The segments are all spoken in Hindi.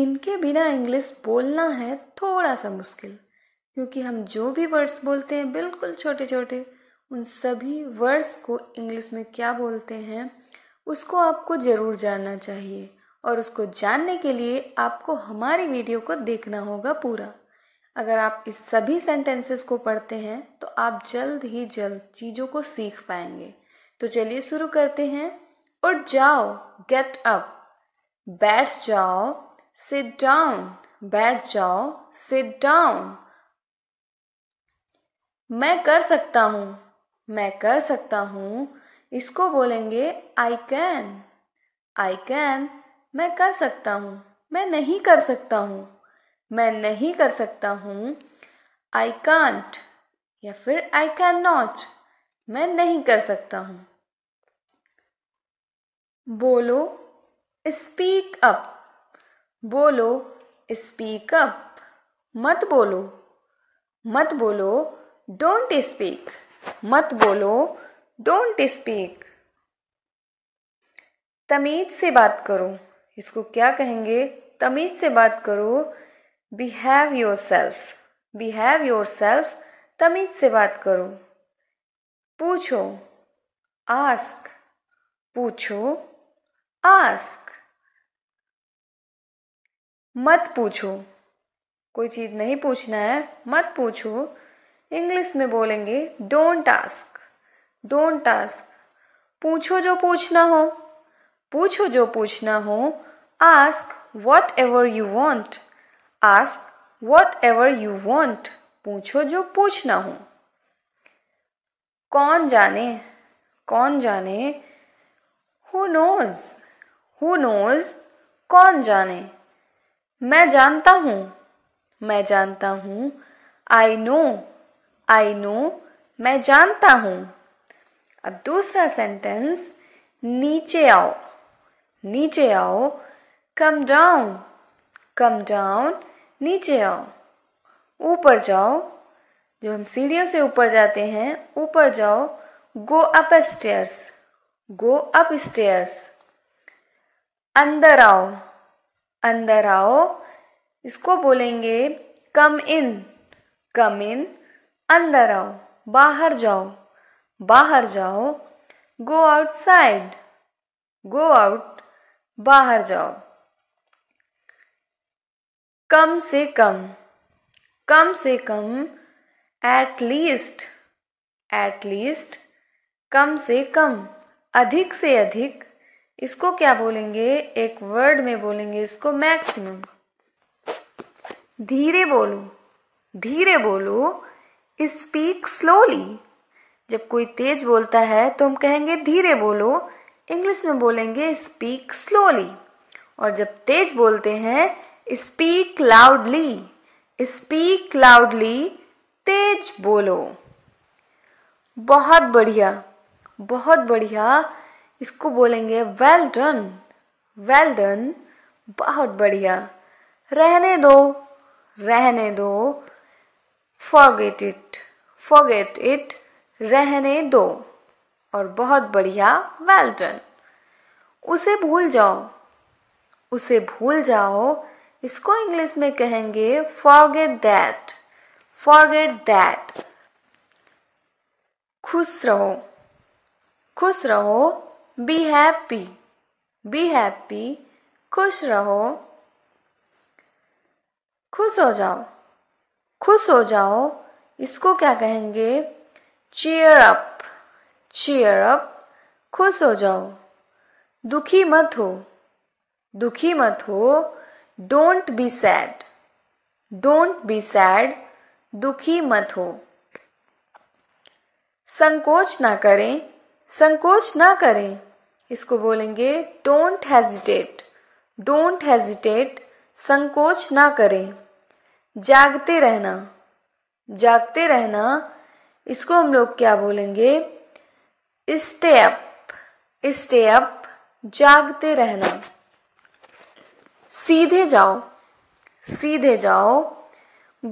इनके बिना इंग्लिश बोलना है थोड़ा सा मुश्किल क्योंकि हम जो भी वर्ड्स बोलते हैं बिल्कुल छोटे छोटे उन सभी वर्ड्स को इंग्लिश में क्या बोलते हैं उसको आपको ज़रूर जानना चाहिए और उसको जानने के लिए आपको हमारी वीडियो को देखना होगा पूरा अगर आप इस सभी सेंटेंसेस को पढ़ते हैं तो आप जल्द ही जल्द चीज़ों को सीख पाएंगे तो चलिए शुरू करते हैं और जाओ गेट अप बैठ जाओ सिट डाउन बैठ जाओ सिट डाउन मैं कर सकता हूं मैं कर सकता हूं इसको बोलेंगे आई कैन आई कैन मैं कर सकता हूं मैं नहीं कर सकता हूं मैं नहीं कर सकता हूं आई कांट या फिर आई कैन नॉट मैं नहीं कर सकता हूं बोलो स्पीक अप बोलो स्पीक अप मत बोलो मत बोलो डोंट स्पीक मत बोलो डोंट स्पीक तमीज से बात करो इसको क्या कहेंगे तमीज से बात करो behave yourself behave yourself तमीज से बात करो पूछो आस्क पूछो आस्क मत पूछो कोई चीज़ नहीं पूछना है मत पूछो इंग्लिश में बोलेंगे डोंट आस्क डोंट आस्क पूछो जो पूछना हो पूछो जो पूछना हो ask whatever you want ask whatever you want पूछो जो पूछना हो कौन जाने कौन जाने हु नोज हु नोज कौन जाने मैं जानता हूँ मैं जानता हूँ आई नो आई नो मैं जानता हूँ अब दूसरा सेंटेंस नीचे आओ नीचे आओ कम डाउन कम डाउन नीचे आओ ऊपर जाओ जो हम सीढ़ियों से ऊपर जाते हैं ऊपर जाओ go upstairs go upstairs अंदर आओ अंदर आओ इसको बोलेंगे कम इन कम इन अंदर आओ बाहर जाओ बाहर जाओ गो आउटसाइड गो आउट बाहर जाओ कम से कम कम से कम एट लीस्ट एट लीस्ट कम से कम अधिक से अधिक इसको क्या बोलेंगे एक वर्ड में बोलेंगे इसको मैक्सिमम धीरे बोलो धीरे बोलो स्पीक स्लोली जब कोई तेज बोलता है तो हम कहेंगे धीरे बोलो इंग्लिश में बोलेंगे स्पीक स्लोली और जब तेज बोलते हैं स्पीक लाउडली स्पीक लाउडली तेज बोलो बहुत बढ़िया बहुत बढ़िया इसको बोलेंगे वेल डन वेल डन बहुत बढ़िया रहने दो रहने दो फॉरगेट इट फॉरगेट इट रहने दो और बहुत बढ़िया वेल डन उसे भूल जाओ उसे भूल जाओ इसको इंग्लिश में कहेंगे फॉरगेट दैट फॉरगेट दैट खुश रहो खुश रहो बी हैप्पी बी हैप्पी खुश रहो खुश हो जाओ खुश हो जाओ इसको क्या कहेंगे चीयर अप चीयर अप खुश हो जाओ दुखी मत हो दुखी मत हो don't be sad don't be sad दुखी मत हो संकोच ना करें संकोच ना करें इसको बोलेंगे डोंट हेजिटेट डोंट हेजिटेट संकोच ना करें जागते रहना जागते रहना इसको हम लोग क्या बोलेंगे स्टे अप स्टे अप जागते रहना सीधे जाओ सीधे जाओ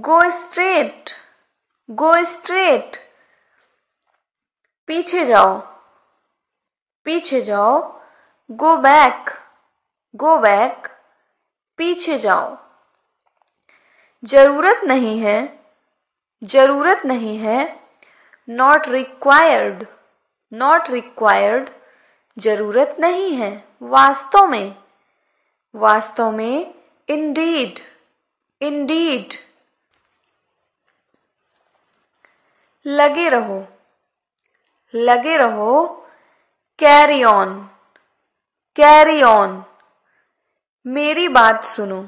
गो स्ट्रेट गो स्ट्रेट पीछे जाओ पीछे जाओ गो बैक गो बैक पीछे जाओ जरूरत नहीं है जरूरत नहीं है नॉट रिक्वायर्ड नॉट रिक्वायर्ड जरूरत नहीं है वास्तव में वास्तव में इंडीड इंडीड लगे रहो लगे रहो कैरी ऑन कैरी ऑन मेरी बात सुनो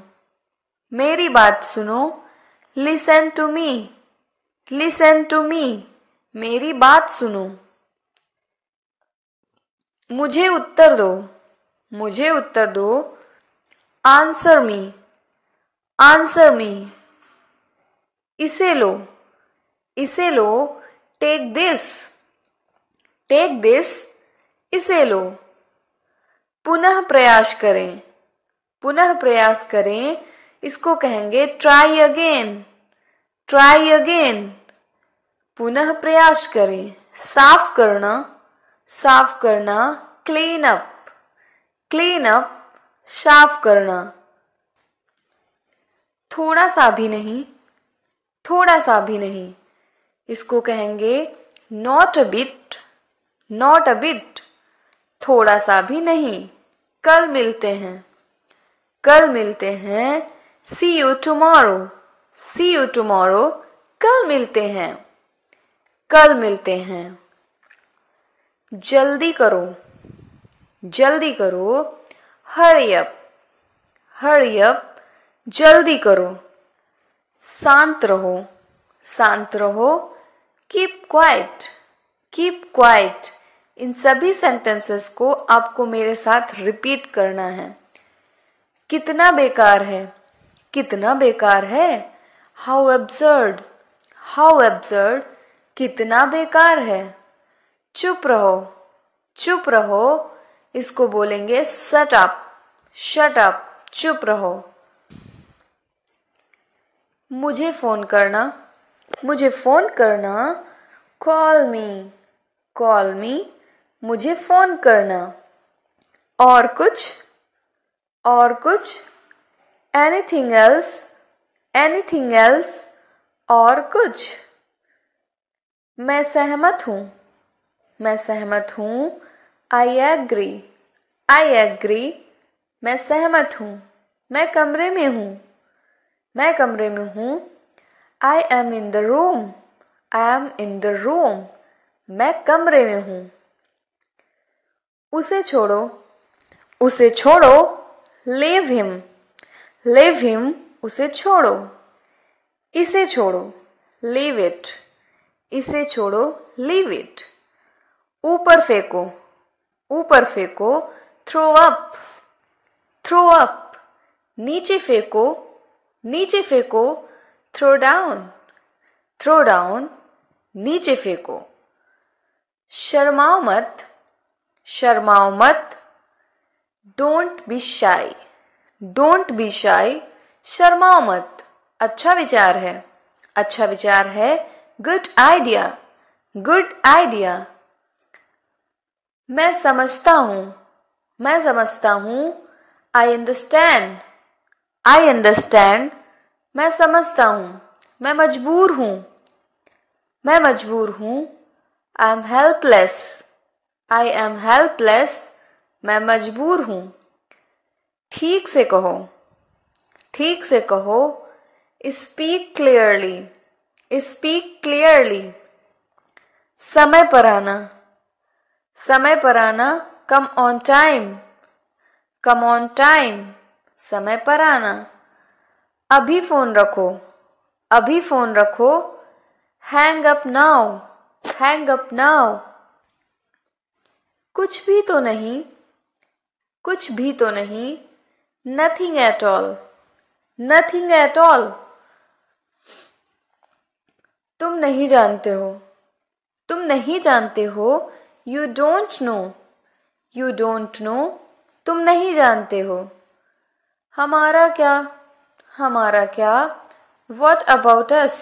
मेरी बात सुनो listen to me listen to me मेरी बात सुनो मुझे उत्तर दो मुझे उत्तर दो आंसर मी आंसर मी इसे लो इसे लो टेक दिस टेक दिस इसे लो पुनः प्रयास करें पुनः प्रयास करें इसको कहेंगे ट्राई अगेन ट्राई अगेन पुनः प्रयास करें साफ करना साफ करना क्लीन अप क्लीन अप साफ करना थोड़ा सा भी नहीं थोड़ा सा भी नहीं इसको कहेंगे not a bit not a bit थोड़ा सा भी नहीं कल मिलते हैं कल मिलते हैं see you tomorrow see you tomorrow कल मिलते हैं कल मिलते हैं जल्दी करो जल्दी करो हरियप हरियप जल्दी करो शांत रहो शांत रहो कीप क्वाइट कीप क्वाइट इन सभी सेंटेंसेस को आपको मेरे साथ रिपीट करना है कितना बेकार है कितना बेकार है हाउ एब्सर्ड हाउ एब्सर्ड कितना बेकार है चुप रहो चुप रहो इसको बोलेंगे सट अप शट अप चुप रहो मुझे फोन करना मुझे फोन करना कॉल मी कॉल मी मुझे फ़ोन करना और कुछ और कुछ एनीथिंग एल्स एनीथिंग एल्स और कुछ मैं सहमत हूँ मैं सहमत हूँ आई एग्री आई एग्री मैं सहमत हूँ मैं कमरे में हूँ मैं कमरे में हूँ I am in the room I am in the room मैं कमरे में हूँ उसे छोड़ो उसे छोड़ो लेव हिम लेव हिम उसे छोड़ो इसे छोड़ो लीव इट इसे छोड़ो लीव इट ऊपर फेंको ऊपर फेंको थ्रो अप थ्रो अप नीचे फेंको नीचे फेंको थ्रो डाउन थ्रो डाउन नीचे फेंको शर्माओ मत शर्माओ मत don't be shy don't be shy शर्माओ मत अच्छा विचार है अच्छा विचार है गुड आइडिया गुड आइडिया मैं समझता हूँ मैं समझता हूँ आई अंडरस्टैंड आई अंडरस्टैंड मैं समझता हूँ मैं मजबूर हूँ मैं मजबूर हूँ I am helpless I am helpless मैं मजबूर हूं ठीक से कहो ठीक से कहो स्पीक क्लियरली स्पीक क्लियरली समय पर आना समय पर आना come on time come on time समय पर आना अभी फ़ोन रखो अभी फ़ोन रखो hang up now hang up now कुछ भी तो नहीं कुछ भी तो नहीं nothing at all nothing at all तुम नहीं जानते हो तुम नहीं जानते हो you don't know you don't know तुम नहीं जानते हो हमारा क्या हमारा क्या what about us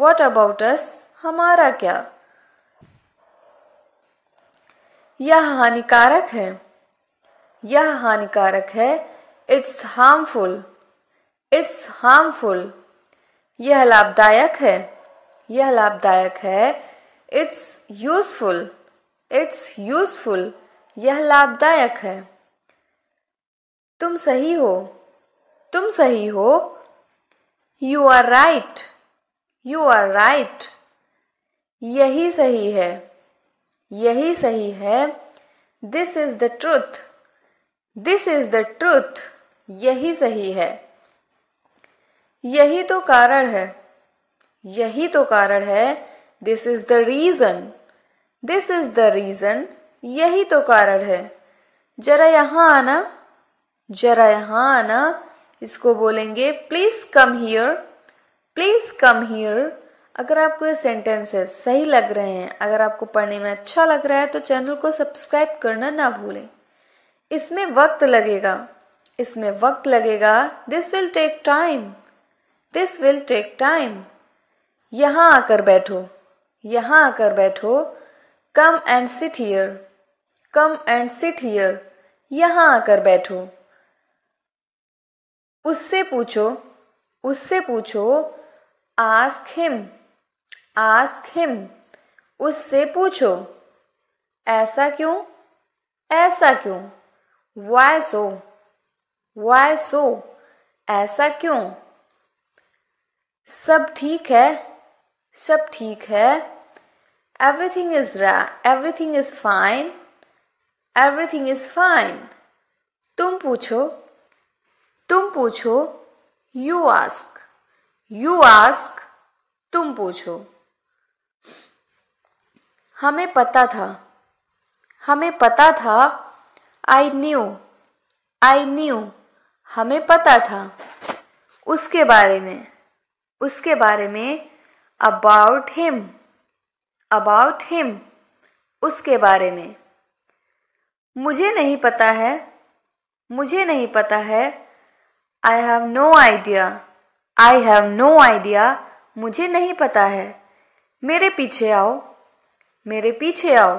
what about us हमारा क्या यह हानिकारक है यह हानिकारक है इट्स हार्मफुल इट्स हार्मफुल यह लाभदायक है यह लाभदायक है इट्स यूजफुल इट्स यूजफुल यह लाभदायक है तुम सही हो तुम सही हो you are right you are right यही सही है यही सही है this is the truth this is the truth यही सही है यही तो कारण है यही तो कारण है this is the reason this is the reason यही तो कारण है जरा यहां आना जरा यहां आना इसको बोलेंगे please come here please come here अगर आपको ये सेंटेंसेस सही लग रहे हैं अगर आपको पढ़ने में अच्छा लग रहा है तो चैनल को सब्सक्राइब करना ना भूलें इसमें वक्त लगेगा इसमें वक्त लगेगा this will take time this will take time यहाँ आकर बैठो यहाँ आकर बैठो come and sit here come and sit here यहाँ आकर बैठो उससे पूछो उससे पूछो आस्क हिम आस्क हिम उससे पूछो ऐसा क्यों ऐसा क्यों वाई सो वाई सो ऐसा क्यों सब ठीक है सब ठीक है एवरीथिंग इज रा everything is fine everything is fine तुम पूछो तुम पूछो यू आस्क यू आस्क तुम पूछो हमें पता था हमें पता था आई न्यू आई न्यू हमें पता था उसके बारे में उसके बारे में अबाउट हिम अबाउट हिम उसके बारे में मुझे नहीं पता है मुझे नहीं पता है I have no idea I have no idea मुझे नहीं पता है मेरे पीछे आओ मेरे पीछे आओ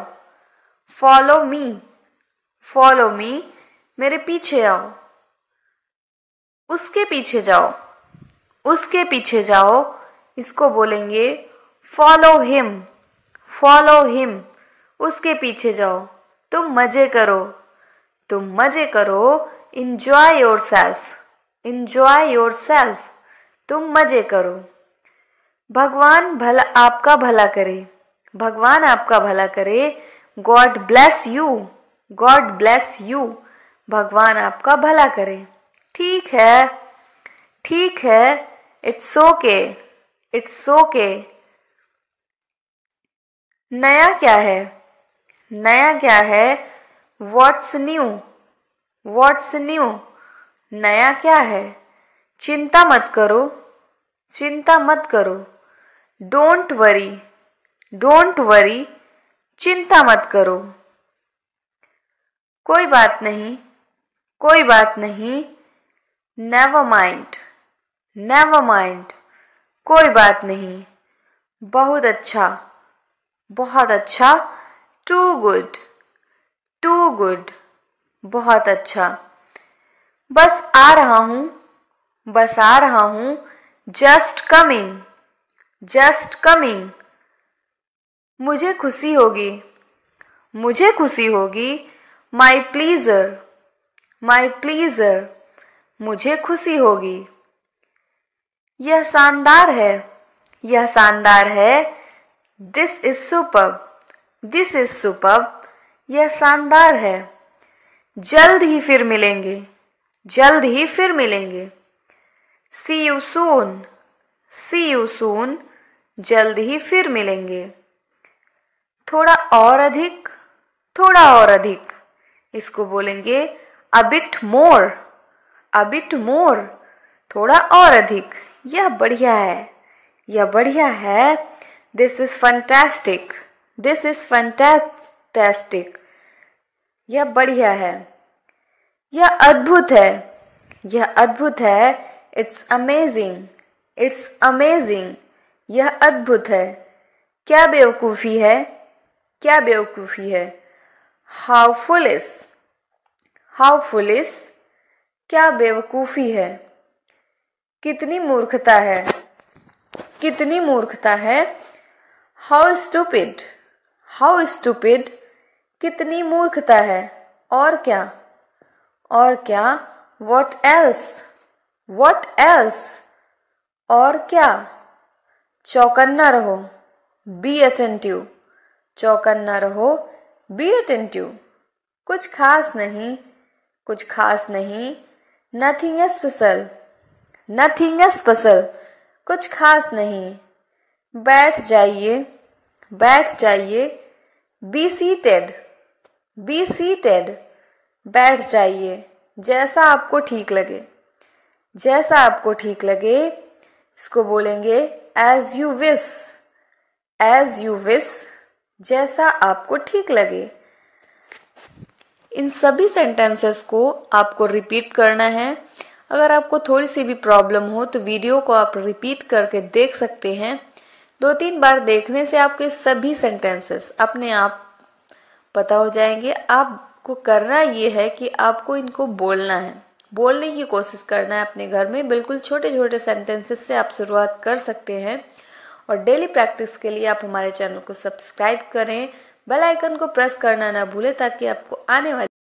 फॉलो मी फॉलो मी मेरे पीछे आओ उसके पीछे जाओ उसके पीछे जाओ इसको बोलेंगे फॉलो हिम फॉलो हिम उसके पीछे जाओ तुम मज़े करो तुम मज़े करो enjoy yourself enjoy yourself तुम मज़े करो भगवान भला आपका भला करे भगवान आपका भला करे God bless you God bless you भगवान आपका भला करे ठीक है ठीक है इट्स ओके इट्स ओके नया क्या है नया क्या है व्हाट्स न्यू व्हाट्स न्यू नया क्या है चिंता मत करो चिंता मत करो डोंट वरी डोंट वरी चिंता मत करो कोई बात नहीं कोई बात नहीं नेवर माइंड नेवर माइंड कोई बात नहीं बहुत अच्छा बहुत अच्छा टू गुड टू गुड बहुत अच्छा बस आ रहा हूं बस आ रहा हूं जस्ट कमिंग जस्ट कमिंग मुझे खुशी होगी मुझे खुशी होगी माई प्लीज़र माई प्लीज़र मुझे खुशी होगी यह शानदार है यह शानदार है this is super this is super यह शानदार है जल्द ही फिर मिलेंगे जल्द ही फिर मिलेंगे सी you soon C you soon जल्द ही फिर मिलेंगे थोड़ा और अधिक थोड़ा और अधिक इसको बोलेंगे अबिट मोर अबिट मोर थोड़ा और अधिक यह बढ़िया है यह बढ़िया है this is fantastic this is fantastic यह बढ़िया है यह अद्भुत है यह अद्भुत है इट्स अमेजिंग इट्स अमेजिंग यह अद्भुत है क्या बेवकूफ़ी है क्या बेवकूफ़ी है हाउ फुलिस हाउ फुलिस क्या बेवकूफ़ी है कितनी मूर्खता है कितनी मूर्खता है हाउ स्टूपिड हाउ स्टूपिड कितनी मूर्खता है और क्या और क्या वॉट एल्स वॉट एल्स और क्या चौकन्ना रहो बी अटेंटिव चौकन्ना रहो बी अटेंटिव कुछ खास नहीं कुछ खास नहीं nothing is special nothing is special कुछ खास नहीं बैठ जाइए बैठ जाइए बी सीटेड बी सीटेड बैठ जाइए जैसा आपको ठीक लगे जैसा आपको ठीक लगे इसको बोलेंगे as you wish as you wish जैसा आपको ठीक लगे इन सभी सेंटेंसेस को आपको रिपीट करना है अगर आपको थोड़ी सी भी प्रॉब्लम हो तो वीडियो को आप रिपीट करके देख सकते हैं दो तीन बार देखने से आपके सभी सेंटेंसेस अपने आप पता हो जाएंगे आपको करना ये है कि आपको इनको बोलना है बोलने की कोशिश करना है अपने घर में बिल्कुल छोटे छोटे सेंटेंसेस से आप शुरुआत कर सकते हैं और डेली प्रैक्टिस के लिए आप हमारे चैनल को सब्सक्राइब करें बेल आइकन को प्रेस करना ना भूलें ताकि आपको आने वाले